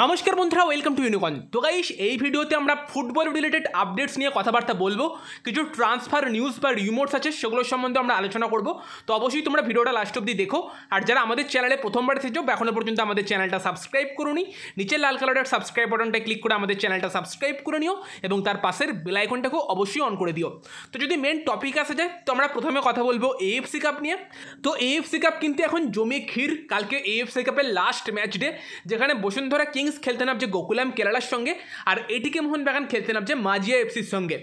নমস্কার বন্ধুরা welcome to ইউনিকন তো গাইস এই ভিডিওতে আমরা ফুটবল রিলেটেড আপডেটস নিয়ে কথাবার্তা বলবো কিছু ট্রান্সফার নিউজ বা রিমোটস আছে সেগুলোর সম্বন্ধে আমরা আলোচনা করব তো অবশ্যই তোমরা ভিডিওটা লাস্ট অব্দি দেখো আর যারা আমাদের চ্যানেলে প্রথমবার এসেছো বা এখনও পর্যন্ত আমাদের চ্যানেলটা সাবস্ক্রাইব করুনি নিচের লাল কালারের সাবস্ক্রাইব বাটনটা ক্লিক করে আমাদের চ্যানেলটা সাবস্ক্রাইব করে নিও এবং তার পাশের বেলাইকনটাকেও অবশ্যই অন করে দিও তো যদি মেন টপিক আসে যায় তো আমরা প্রথমে কথা বলবো এএফসি কাপ নিয়ে তো এএফসি কাপ কিন্তু এখন জমে ক্ষীর কালকে এএফসি কাপের লাস্ট ম্যাচ ডে যেখানে বসুন্ধরা কিংস খেলতে নামছে গোকুলাম কেরালার সঙ্গে আর এটিকে মোহনবাগান খেলতে নামছে মাজিয়া এফসির সঙ্গে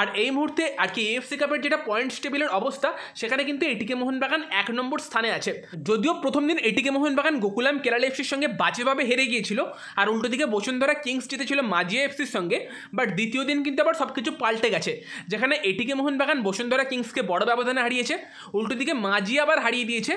আর এই মুহূর্তে আর কি এফসি কাপের যেটা পয়েন্টস টেবিলের অবস্থা সেখানে কিন্তু এটিকে মোহনবাগান এক নম্বর স্থানে আছে যদিও প্রথম দিন এটিকে মোহনবাগান গোকুলাম কেরালা এফসির সঙ্গে বাজেভাবে হেরে গিয়েছিল আর উল্টো দিকে বসুন্ধরা কিংস জিতেছিল মাজিয়া এফসির সঙ্গে বাট দ্বিতীয় দিন কিন্তু আবার সব কিছু পাল্টে গেছে যেখানে এটিকে মোহনবাগান বসুন্ধরা কিংসকে বড় ব্যবধানে হারিয়েছে উল্টো দিকে মাজিয়া আবার হারিয়ে দিয়েছে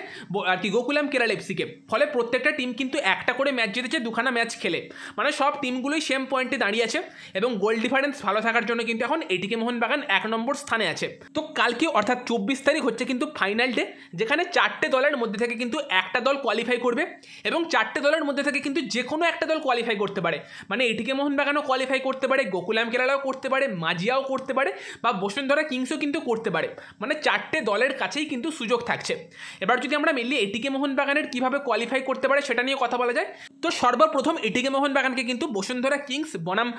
আর কি গোকুলাম কেরালা এফসিকে ফলে প্রত্যেকটা টিম কিন্তু একটা করে ম্যাচ জিতেছে দুখানা ম্যাচ খেলে মানে সব টিমগুলোই সেম পয়েন্টে দাঁড়িয়ে আছে এবং গোল ডিফারেন্স ভালো থাকার জন্য কিন্তু এখন এটিকে মোহনবাগান এক নম্বর স্থানে আছে তো কালকে অর্থাৎ চব্বিশ তারিখ হচ্ছে কিন্তু ফাইনাল ডে যেখানে চারটে দলের মধ্যে থেকে কিন্তু একটা দল কোয়ালিফাই করবে এবং চারটে দলের মধ্যে থেকে কিন্তু যে কোনো একটা দল কোয়ালিফাই করতে পারে মানে এটিকে মোহনবাগানও কোয়ালিফাই করতে পারে গোকুলাম কেরালাও করতে পারে মাজিয়াও করতে পারে বা বসুন্ধরা কিংসও কিন্তু করতে পারে মানে চারটে দলের কাছেই কিন্তু সুযোগ থাকছে এবার যদি আমরা মেনলি এটিকে মোহনবাগানের কীভাবে কোয়ালিফাই করতে পারে সেটা নিয়ে কথা বলা যায় তো সর্বপ্রথম এটিকে মোহনবাগানকে কিন্তু বসুন্ধরা কিংস বনাম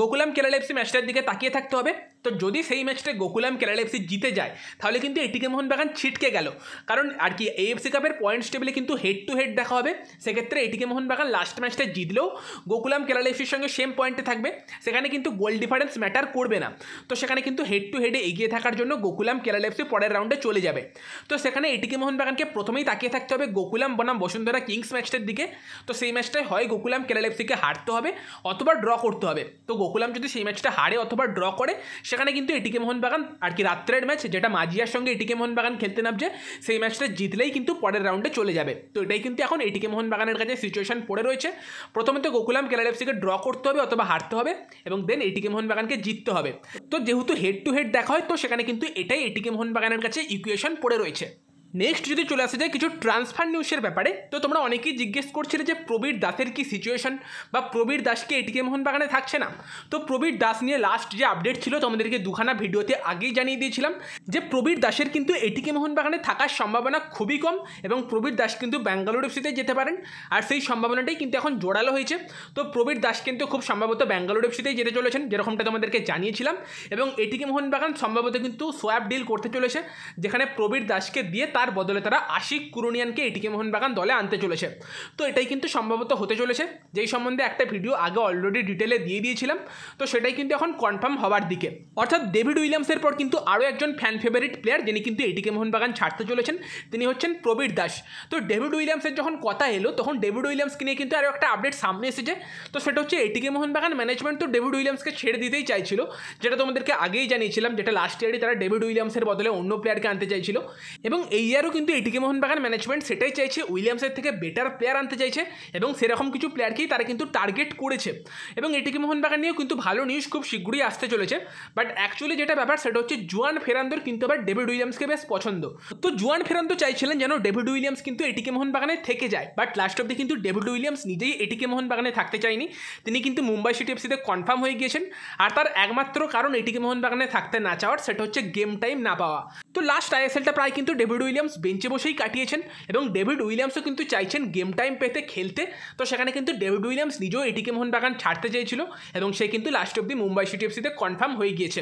গোকুলাম কেরালা এফসি ম্যাচটার দিকে তাকিয়ে থাকতে হবে তো যদি সেই ম্যাচটা গোকুলাম কেরাল এফসি জিতে যায় তাহলে কিন্তু এটিকে মোহনবাগান ছিটকে গেল কারণ আর কি এএফসি কাপের পয়েন্টস টেবিলে কিন্তু হেড টু হেড দেখা হবে সেক্ষেত্রে এটিকে মোহনবাগান লাস্ট ম্যাচটা জিতলেও গোকুলাম কেরাল এফসির সঙ্গে সেম পয়েন্টে থাকবে সেখানে কিন্তু গোল ডিফারেন্স ম্যাটার করবে না তো সেখানে কিন্তু হেড টু হেডে এগিয়ে থাকার জন্য গোকুলাম কেরাল এফসি পরের রাউন্ডে চলে যাবে তো সেখানে এটিকে মোহনবাগানকে প্রথমেই তাকিয়ে থাকতে হবে গোকুলাম বনাম বসুন্ধরা কিংস ম্যাচটার দিকে তো সেই ম্যাচটায় হয় গোকুলাম গোকুলাম কেরাল এফসিকে হারতে হবে অথবা ড্র করতে হবে তো গোকুলাম যদি সেই ম্যাচটা হারে অথবা ড্র করে সেখানে কিন্তু এটিকে মোহনবাগান আর কি রাত্রের ম্যাচ যেটা মাজিয়ার সঙ্গে এটিকে মোহনবাগান খেলতে নামছে সেই ম্যাচটা জিতলেই কিন্তু পরের রাউন্ডে চলে যাবে তো এটাই কিন্তু এখন এটিকে মোহনবাগানের কাছে সিচুয়েশন পড়ে রয়েছে প্রথমে তো গোকুলাম কেরাল এফসিকে ড্র করতে হবে অথবা হারতে হবে এবং দেন এটিকে মোহনবাগানকে জিততে হবে তো যেহেতু হেড টু হেড দেখা হয় তো সেখানে কিন্তু এটাই এটিকে মোহনবাগানের কাছে ইকুয়েশন পড়ে রয়েছে নেক্সট যদি চলে আসে যায় কিছু ট্রান্সফার নিউজের ব্যাপারে তো তোমরা অনেকেই জিজ্ঞেস করছিলে যে প্রবীর দাসের কি সিচুয়েশন বা প্রবীর দাসকে এটিকে মোহনবাগানে থাকছে না তো প্রবীর দাস নিয়ে লাস্ট যে আপডেট ছিল তোমাদেরকে দুখানা ভিডিওতে আগেই জানিয়ে দিয়েছিলাম যে প্রবীর দাসের কিন্তু এটিকে মোহনবাগানে থাকার সম্ভাবনা খুবই কম এবং প্রবীর দাস কিন্তু ব্যাঙ্গালোর এফসিতে যেতে পারেন আর সেই সম্ভাবনাটাই কিন্তু এখন জোরালো হয়েছে তো প্রবীর দাস কিন্তু খুব সম্ভবত ব্যাঙ্গালোর এফসিতেই যেতে চলেছেন যেরকমটা তোমাদেরকে জানিয়েছিলাম এবং এটিকে মোহনবাগান সম্ভবত কিন্তু সোয়াব ডিল করতে চলেছে যেখানে প্রবীর দাসকে দিয়ে তার তার বদলে তারা আশিক কুরুনিয়ানকে এটিকে মোহনবাগান দলে আনতে চলেছে তো এটাই কিন্তু সম্ভবত হতে চলেছে যেই সম্বন্ধে একটা ভিডিও আগে অলরেডি ডিটেলে দিয়ে দিয়েছিলাম তো সেটাই কিন্তু এখন কনফার্ম হওয়ার দিকে অর্থাৎ ডেভিড উইলিয়ামসের পর কিন্তু আরও একজন ফ্যান ফেভারিট প্লেয়ার যিনি কিন্তু এটিকে মোহনবাগান ছাড়তে চলেছেন তিনি হচ্ছেন প্রবীর দাস তো ডেভিড উইলিয়ামসের যখন কথা এলো তখন ডেভিড উইলিয়ামসকে নিয়ে কিন্তু আরও একটা আপডেট সামনে এসেছে তো সেটা হচ্ছে এটিকে মোহনবাগান ম্যানেজমেন্ট তো ডেভিড উইলিয়ামসকে ছেড়ে দিতেই চাইছিল যেটা তোমাদেরকে আগেই জানিয়েছিলাম যেটা লাস্ট ইয়ারে তারা ডেভিড উইলিয়ামসের বদলে অন্য প্লেয়ারকে আনতে চাইছিল এবং এই প্লেয়ারও কিন্তু এটিকে মোহনবাগান ম্যানেজমেন্ট সেটাই চাইছে উইলিয়ামসের থেকে বেটার প্লেয়ার আনতে চাইছে এবং সেরকম কিছু প্লেয়ারকেই তারা কিন্তু টার্গেট করেছে এবং এটিকে মোহনবাগান নিয়েও কিন্তু ভালো নিউজ খুব শীঘ্রই আসতে চলেছে বাট অ্যাকচুয়ালি যেটা ব্যাপার সেটা হচ্ছে জুয়ান ফেরান্দোর কিন্তু আবার ডেভিড উইলিয়ামসকে বেশ পছন্দ তো জুয়ান ফেরান্দো চাইছিলেন যেন ডেভিড উইলিয়ামস কিন্তু এটিকে মোহনবাগানে থেকে যায় বাট লাস্ট অব্দি কিন্তু ডেভিড উইলিয়ামস নিজেই এটিকে মোহনবাগানে থাকতে চায়নি তিনি কিন্তু মুম্বাই সিটি এফসিতে কনফার্ম হয়ে গিয়েছেন আর তার একমাত্র কারণ এটিকে মোহনবাগানে থাকতে না চাওয়ার সেটা হচ্ছে গেম টাইম না পাওয়া তো লাস্ট আইএসএলটা প্রায় কিন্তু ডেভিড উইলিয়ামস বেঞ্চে বসেই কাটিয়েছেন এবং ডেভিড উইলিয়ামসও কিন্তু চাইছেন গেম টাইম পেতে খেলতে তো সেখানে কিন্তু ডেভিড উইলিয়ামস নিজেও এটিকে বাগান ছাড়তে চেয়েছিল এবং সে কিন্তু লাস্ট অব্দি মুম্বাই সিটি এফসিতে কনফার্ম হয়ে গিয়েছে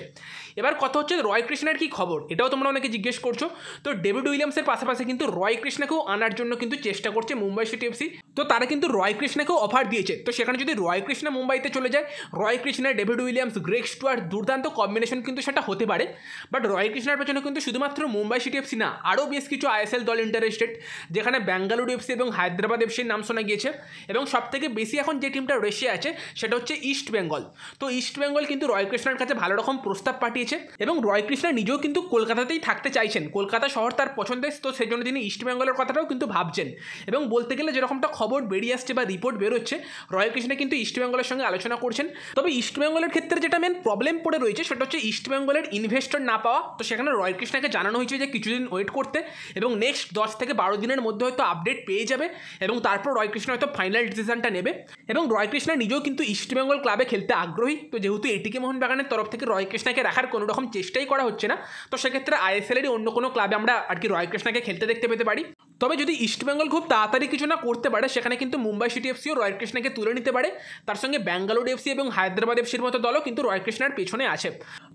এবার কথা হচ্ছে রয় কৃষ্ণের কী খবর এটাও তোমরা অনেকে জিজ্ঞেস করছো তো ডেভিড উইলিয়ামসের পাশাপাশি কিন্তু রয় কৃষ্ণাকেও আনার জন্য কিন্তু চেষ্টা করছে মুম্বাই সিটি এফসি তো তারা কিন্তু রয় কৃষ্ণাকেও অফার দিয়েছে তো সেখানে যদি রয় কৃষ্ণা মুম্বাইতে চলে যায় Roy Krishna David Williams Greg Stewart দুর্দান্ত কম্বিনেশন কিন্তু সেটা হতে পারে বাট রয় কৃষ্ণার পেছনে কিন্তু শুধু শুধুমাত্র মুম্বাই সিটি এফসি না আরও বেশ কিছু আইএসএল দল ইন্টারেস্টেড যেখানে ব্যাঙ্গালুরু এফসি এবং হায়দ্রাবাদ এফসির নাম শোনা গিয়েছে এবং সবথেকে বেশি এখন যে টিমটা রেশে আছে সেটা হচ্ছে ইস্ট বেঙ্গল তো ইস্ট বেঙ্গল কিন্তু রয় কৃষ্ণার কাছে ভালো রকম প্রস্তাব পাঠিয়েছে এবং রয় কৃষ্ণা নিজেও কিন্তু কলকাতাতেই থাকতে চাইছেন কলকাতা শহর তার পছন্দের তো সেজন্য তিনি ইস্ট বেঙ্গলের কথাটাও কিন্তু ভাবছেন এবং বলতে গেলে যেরকমটা খবর বেরিয়ে আসছে বা রিপোর্ট বেরোচ্ছে রয় কৃষ্ণা কিন্তু ইস্ট বেঙ্গলের সঙ্গে আলোচনা করছেন তবে ইস্ট বেঙ্গলের ক্ষেত্রে যেটা মেন প্রবলেম পড়ে রয়েছে সেটা হচ্ছে ইস্ট বেঙ্গলের ইনভেস্টর না পাওয়া তো সেখানে রয় কৃষ্ণাকে জানানো হয়েছে যে কিছুদিন ওয়েট করতে এবং নেক্সট দশ থেকে বারো দিনের মধ্যে হয়তো আপডেট পেয়ে যাবে এবং তারপর রয় কৃষ্ণ হয়তো ফাইনাল ডিসিশনটা নেবে এবং রয় কৃষ্ণ নিজেও কিন্তু ইস্টবেঙ্গল ক্লাবে খেলতে আগ্রহী তো যেহেতু এটিকে মোহনবাগানের তরফ থেকে রয় কৃষ্ণাকে রাখার কোনো রকম চেষ্টাই করা হচ্ছে না তো সেক্ষেত্রে আইএসএলেরই অন্য কোনো ক্লাবে আমরা আর কি রয় কৃষ্ণাকে খেলতে দেখতে পেতে পারি তবে যদি ইস্টবেঙ্গল খুব তাড়াতাড়ি কিছু না করতে পারে সেখানে কিন্তু মুম্বাই সিটি এফসিও রয়্যাল কৃষ্ণাকে তুলে নিতে পারে তার সঙ্গে ব্যাঙ্গালোর এফসি এবং হায়দ্রাবাদ এফসির মতো দলও কিন্তু রয়্যাল কৃষ্ণার পেছনে আছে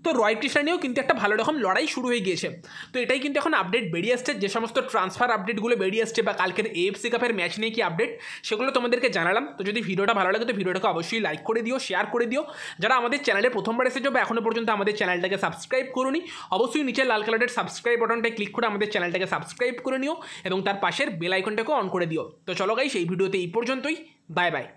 তো রয়্যাল কৃষ্ণা নিয়েও কিন্তু একটা ভালো রকম লড়াই শুরু হয়ে গিয়েছে তো এটাই কিন্তু এখন আপডেট বেরিয়ে আসছে যে সমস্ত ট্রান্সফার আপডেটগুলো বেরিয়ে আসছে বা কালকের এএফসি কাপের ম্যাচ নিয়ে কি আপডেট সেগুলো তোমাদেরকে জানালাম তো যদি ভিডিওটা ভালো লাগে তো ভিডিওটাকে অবশ্যই লাইক করে দিও শেয়ার করে দিও যারা আমাদের চ্যানেলে প্রথমবার এসেছো বা এখনও পর্যন্ত আমাদের চ্যানেলটাকে সাবস্ক্রাইব করুনি অবশ্যই নিচে লাল কালারের সাবস্ক্রাইব বাটনটা ক্লিক করে আমাদের চ্যানেলটাকে সাবস্ক্রাইব করে নিও এবং তার পাশের বেল আইকনটাকে অন করে দিও তো চলো গাই সেই ভিডিওতে এই পর্যন্তই বাই বাই